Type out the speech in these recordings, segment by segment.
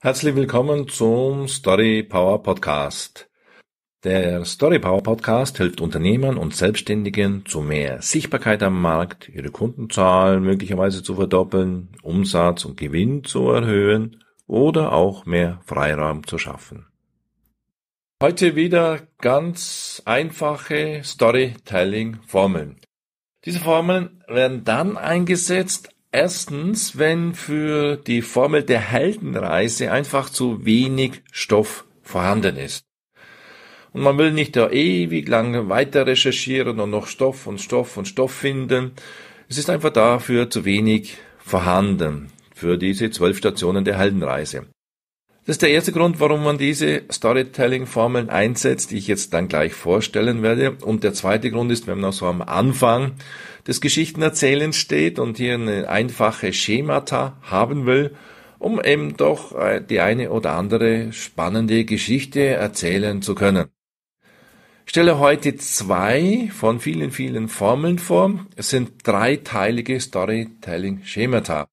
Herzlich willkommen zum Story Power Podcast. Der Story Power Podcast hilft Unternehmern und Selbstständigen zu mehr Sichtbarkeit am Markt, ihre Kundenzahl möglicherweise zu verdoppeln, Umsatz und Gewinn zu erhöhen oder auch mehr Freiraum zu schaffen. Heute wieder ganz einfache Storytelling-Formeln. Diese Formeln werden dann eingesetzt, Erstens, wenn für die Formel der Heldenreise einfach zu wenig Stoff vorhanden ist. Und man will nicht da ewig lang weiter recherchieren und noch Stoff und Stoff und Stoff finden. Es ist einfach dafür zu wenig vorhanden für diese zwölf Stationen der Heldenreise. Das ist der erste Grund, warum man diese Storytelling-Formeln einsetzt, die ich jetzt dann gleich vorstellen werde. Und der zweite Grund ist, wenn man so am Anfang des Geschichtenerzählens steht und hier eine einfache Schemata haben will, um eben doch äh, die eine oder andere spannende Geschichte erzählen zu können. Ich stelle heute zwei von vielen, vielen Formeln vor. Es sind dreiteilige Storytelling-Schemata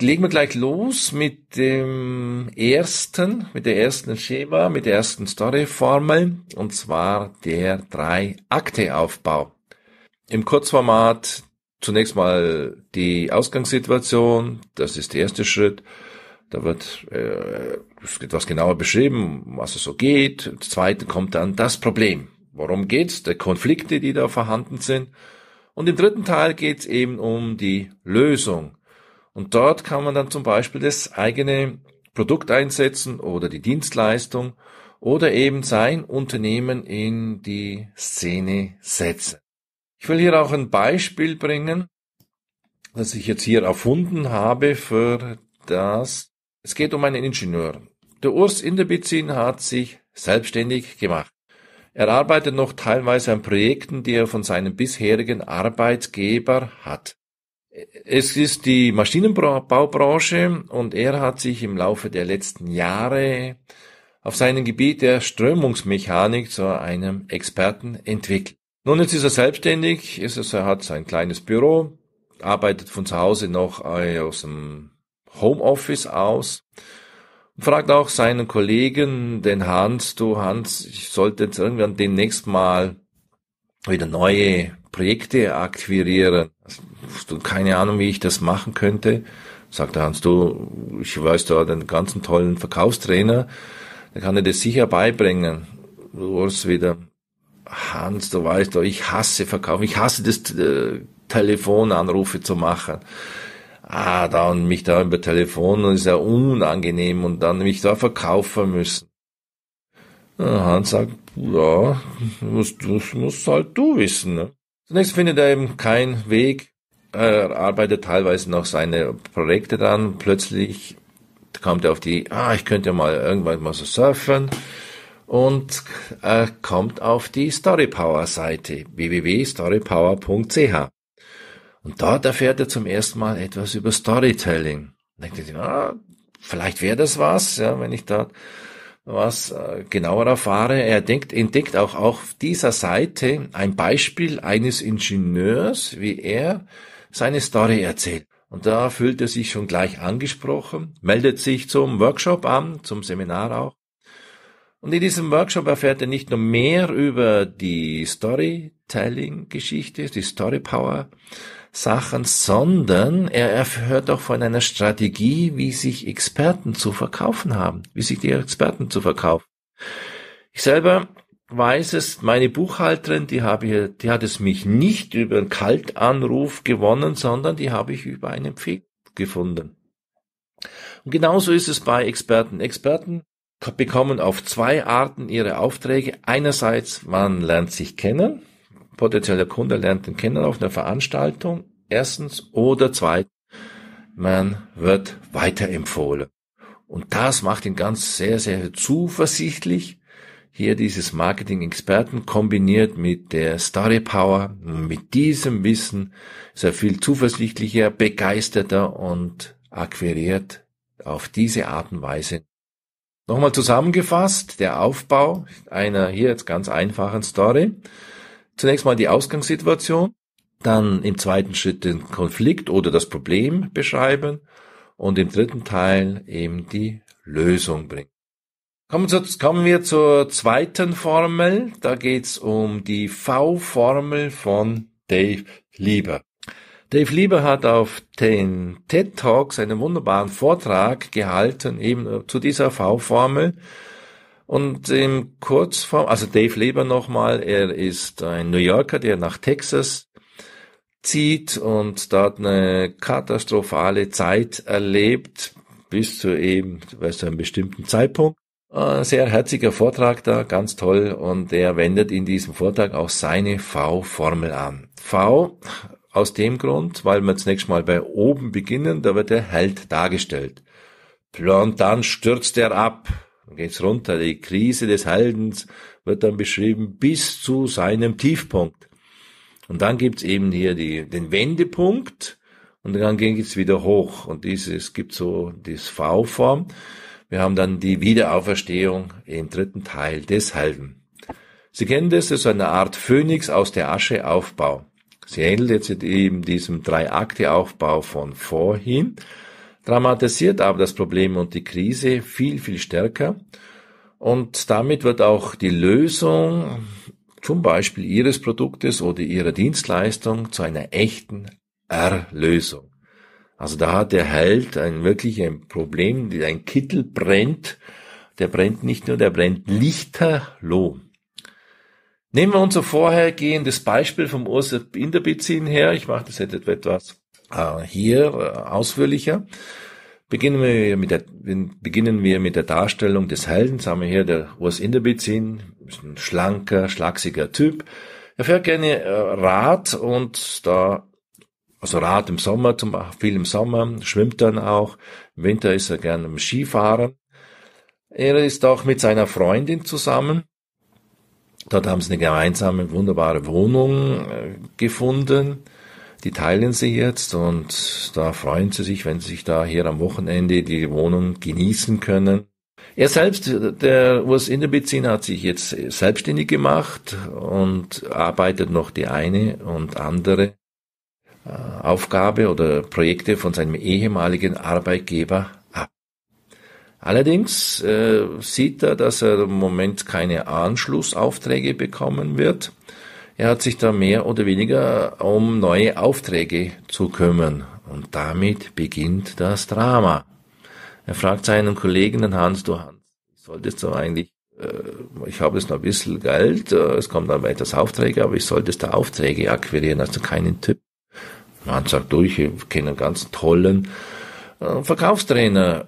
legen wir gleich los mit dem ersten, mit der ersten Schema, mit der ersten Storyformel, und zwar der Drei-Akte-Aufbau. Im Kurzformat zunächst mal die Ausgangssituation, das ist der erste Schritt. Da wird äh, etwas genauer beschrieben, was es so geht. Im zweiten kommt dann das Problem. Worum geht's? Der Konflikte, die da vorhanden sind. Und im dritten Teil geht's eben um die Lösung. Und dort kann man dann zum Beispiel das eigene Produkt einsetzen oder die Dienstleistung oder eben sein Unternehmen in die Szene setzen. Ich will hier auch ein Beispiel bringen, das ich jetzt hier erfunden habe für das. Es geht um einen Ingenieur. Der Urs Inderbizin hat sich selbstständig gemacht. Er arbeitet noch teilweise an Projekten, die er von seinem bisherigen Arbeitgeber hat. Es ist die Maschinenbaubranche und er hat sich im Laufe der letzten Jahre auf seinem Gebiet der Strömungsmechanik zu einem Experten entwickelt. Nun, jetzt ist er selbstständig, ist es, er hat sein kleines Büro, arbeitet von zu Hause noch aus dem Homeoffice aus und fragt auch seinen Kollegen, den Hans, du Hans, ich sollte jetzt irgendwann demnächst mal wieder neue Projekte akquirieren. Also keine Ahnung, wie ich das machen könnte. Sagte Hans, du, ich weiß da den ganzen tollen Verkaufstrainer, der kann dir das sicher beibringen. Du warst wieder, Hans, du weißt doch, ich hasse Verkauf, ich hasse das äh, Telefonanrufe zu machen. Ah, da und mich da über Telefon das ist ja unangenehm und dann mich da verkaufen müssen. Und Hans sagt, ja, das musst, musst halt du wissen. Ne? Zunächst findet er eben keinen Weg, er arbeitet teilweise noch seine Projekte dran. Plötzlich kommt er auf die, ah, ich könnte mal irgendwann mal so surfen. Und er kommt auf die Storypower-Seite www.storypower.ch. Und dort erfährt er zum ersten Mal etwas über Storytelling. Denkt er sich, ah, vielleicht wäre das was, ja, wenn ich dort was äh, genauer erfahre. Er denkt, entdeckt auch auf dieser Seite ein Beispiel eines Ingenieurs, wie er seine Story erzählt. Und da fühlt er sich schon gleich angesprochen, meldet sich zum Workshop an, zum Seminar auch. Und in diesem Workshop erfährt er nicht nur mehr über die Storytelling-Geschichte, die Storypower, Sachen, sondern er erfährt auch von einer Strategie, wie sich Experten zu verkaufen haben, wie sich die Experten zu verkaufen. Ich selber weiß es, meine Buchhalterin, die habe die hat es mich nicht über einen Kaltanruf gewonnen, sondern die habe ich über einen Pfeg gefunden. Und genauso ist es bei Experten. Experten bekommen auf zwei Arten ihre Aufträge. Einerseits, man lernt sich kennen. Potenzieller Kunde lernt den kennen auf einer Veranstaltung. Erstens. Oder zweitens, man wird weiterempfohlen. Und das macht ihn ganz sehr, sehr zuversichtlich hier dieses Marketing-Experten kombiniert mit der Story Power, mit diesem Wissen sehr viel zuversichtlicher, begeisterter und akquiriert auf diese Art und Weise. Nochmal zusammengefasst, der Aufbau einer hier jetzt ganz einfachen Story. Zunächst mal die Ausgangssituation, dann im zweiten Schritt den Konflikt oder das Problem beschreiben und im dritten Teil eben die Lösung bringen. Kommen, zu, kommen wir zur zweiten Formel. Da geht's um die V-Formel von Dave Lieber. Dave Lieber hat auf den TED Talks einen wunderbaren Vortrag gehalten, eben zu dieser V-Formel. Und im Kurzform, also Dave Lieber nochmal, er ist ein New Yorker, der nach Texas zieht und dort eine katastrophale Zeit erlebt, bis zu eben, weißt du, einem bestimmten Zeitpunkt. Äh, sehr herziger Vortrag da, ganz toll. Und er wendet in diesem Vortrag auch seine V-Formel an. V aus dem Grund, weil wir zunächst mal bei oben beginnen, da wird der Held dargestellt. Und dann stürzt er ab, dann geht's runter. Die Krise des Heldens wird dann beschrieben bis zu seinem Tiefpunkt. Und dann gibt's eben hier die, den Wendepunkt und dann geht's wieder hoch. Und dieses gibt so das V-Form. Wir haben dann die Wiederauferstehung im dritten Teil des Halben. Sie kennen das, das ist eine Art Phönix aus der Asche Aufbau. Sie ähnelt jetzt eben diesem Drei-Akte-Aufbau von vorhin, dramatisiert aber das Problem und die Krise viel, viel stärker. Und damit wird auch die Lösung zum Beispiel Ihres Produktes oder Ihrer Dienstleistung zu einer echten Erlösung. Also da hat der Held halt ein wirklich ein Problem, ein Kittel brennt, der brennt nicht nur, der brennt lichterloh. Nehmen wir unser vorhergehendes Beispiel vom Urs in der Beziehung her. Ich mache das jetzt etwas äh, hier äh, ausführlicher. Beginnen wir, mit der, beginnen wir mit der Darstellung des Helden. Sagen wir hier, der Urs in Interbezin ist ein schlanker, schlagsiger Typ. Er fährt gerne äh, Rad und da also Rad im Sommer, zum, viel im Sommer, schwimmt dann auch. Im Winter ist er gerne im Skifahren. Er ist auch mit seiner Freundin zusammen. Dort haben sie eine gemeinsame, wunderbare Wohnung äh, gefunden. Die teilen sie jetzt und da freuen sie sich, wenn sie sich da hier am Wochenende die Wohnung genießen können. Er selbst, der Urs Inderbezin, hat sich jetzt selbstständig gemacht und arbeitet noch die eine und andere äh, Aufgabe oder Projekte von seinem ehemaligen Arbeitgeber ab. Allerdings äh, sieht er, dass er im Moment keine Anschlussaufträge bekommen wird. Er hat sich da mehr oder weniger um neue Aufträge zu kümmern. Und damit beginnt das Drama. Er fragt seinen Kollegen, den Hans, du Hans, ich sollte jetzt eigentlich, äh, ich habe jetzt noch ein bisschen Geld, äh, es kommen dann weiter Aufträge, aber ich solltest da Aufträge akquirieren, also keinen Tipp sagt durch. Ich kenne einen ganz tollen äh, Verkaufstrainer.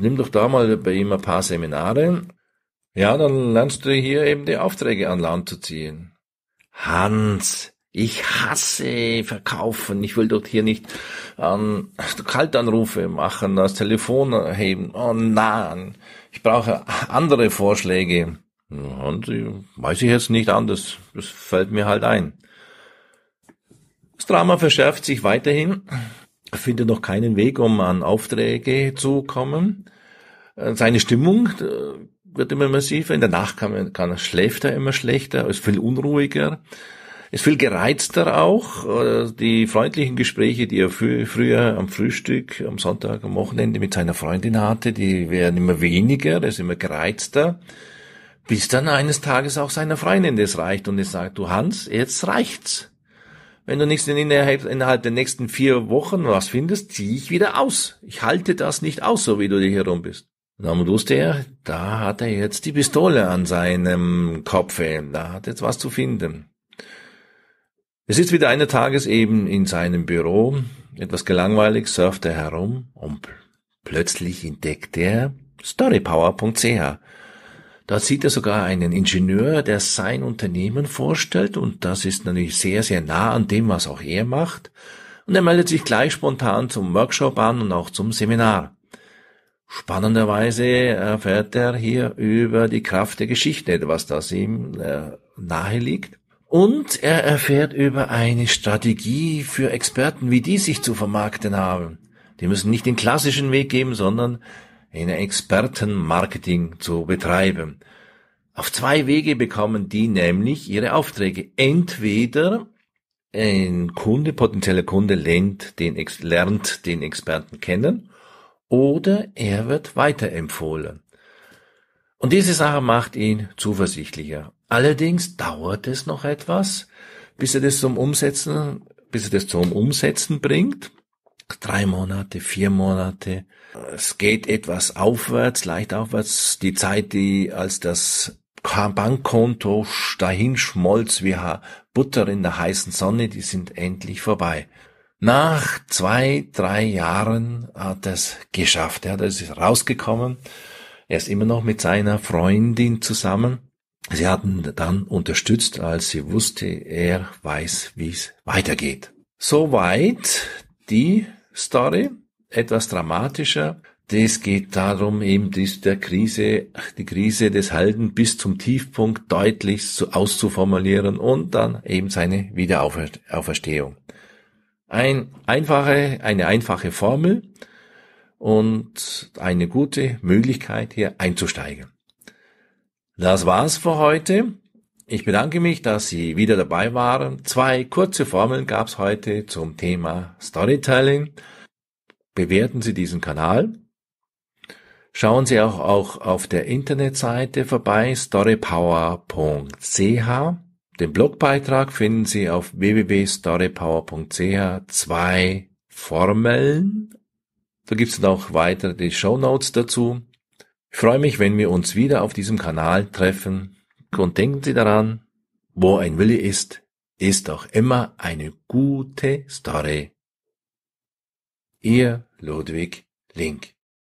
Nimm doch da mal bei ihm ein paar Seminare. Ja, dann lernst du hier eben die Aufträge an Land zu ziehen. Hans, ich hasse verkaufen. Ich will dort hier nicht ähm, Kaltanrufe machen, das Telefon heben. Oh nein, ich brauche andere Vorschläge. Und äh, weiß ich jetzt nicht anders. Das fällt mir halt ein. Das Drama verschärft sich weiterhin, findet noch keinen Weg, um an Aufträge zu kommen. Äh, seine Stimmung äh, wird immer massiver. In der Nacht kann, kann, schläft er immer schlechter, ist viel unruhiger, ist viel gereizter auch. Äh, die freundlichen Gespräche, die er früher am Frühstück, am Sonntag, am Wochenende mit seiner Freundin hatte, die werden immer weniger, er ist immer gereizter. Bis dann eines Tages auch seiner Freundin das reicht und es sagt, du Hans, jetzt reicht's wenn du nicht innerhalb, innerhalb der nächsten vier Wochen was findest, zieh ich wieder aus. Ich halte das nicht aus, so wie du hier rum bist. Und dann wusste er, da hat er jetzt die Pistole an seinem Kopf, da hat er jetzt was zu finden. Es ist wieder eines Tages eben in seinem Büro, etwas gelangweilig surft er herum und plötzlich entdeckt er storypower.ch da sieht er sogar einen Ingenieur, der sein Unternehmen vorstellt und das ist natürlich sehr, sehr nah an dem, was auch er macht. Und er meldet sich gleich spontan zum Workshop an und auch zum Seminar. Spannenderweise erfährt er hier über die Kraft der Geschichte, was das ihm äh, nahe liegt. Und er erfährt über eine Strategie für Experten, wie die sich zu vermarkten haben. Die müssen nicht den klassischen Weg geben, sondern in Expertenmarketing zu betreiben. Auf zwei Wege bekommen die nämlich ihre Aufträge. Entweder ein Kunde, potenzieller Kunde lernt den, lernt den Experten kennen oder er wird weiterempfohlen. Und diese Sache macht ihn zuversichtlicher. Allerdings dauert es noch etwas, bis er das zum Umsetzen, bis er das zum Umsetzen bringt. Drei Monate, vier Monate, es geht etwas aufwärts, leicht aufwärts. Die Zeit, die als das Bankkonto dahin schmolz wie Butter in der heißen Sonne, die sind endlich vorbei. Nach zwei, drei Jahren hat er es geschafft. Ja, das ist rausgekommen. Er ist immer noch mit seiner Freundin zusammen. Sie hatten dann unterstützt, als sie wusste, er weiß, wie es weitergeht. Soweit die Story etwas dramatischer. Das geht darum, eben dies, der Krise, die Krise des Halden bis zum Tiefpunkt deutlich auszuformulieren und dann eben seine Wiederauferstehung. Ein einfache, eine einfache Formel und eine gute Möglichkeit hier einzusteigen. Das war's für heute. Ich bedanke mich, dass Sie wieder dabei waren. Zwei kurze Formeln gab's heute zum Thema Storytelling. Bewerten Sie diesen Kanal. Schauen Sie auch, auch auf der Internetseite vorbei, storypower.ch. Den Blogbeitrag finden Sie auf www.storypower.ch zwei Formeln. Da gibt es noch weitere die Show Notes dazu. Ich freue mich, wenn wir uns wieder auf diesem Kanal treffen. Und denken Sie daran, wo ein Wille ist, ist auch immer eine gute Story. Ihr Ludwig Link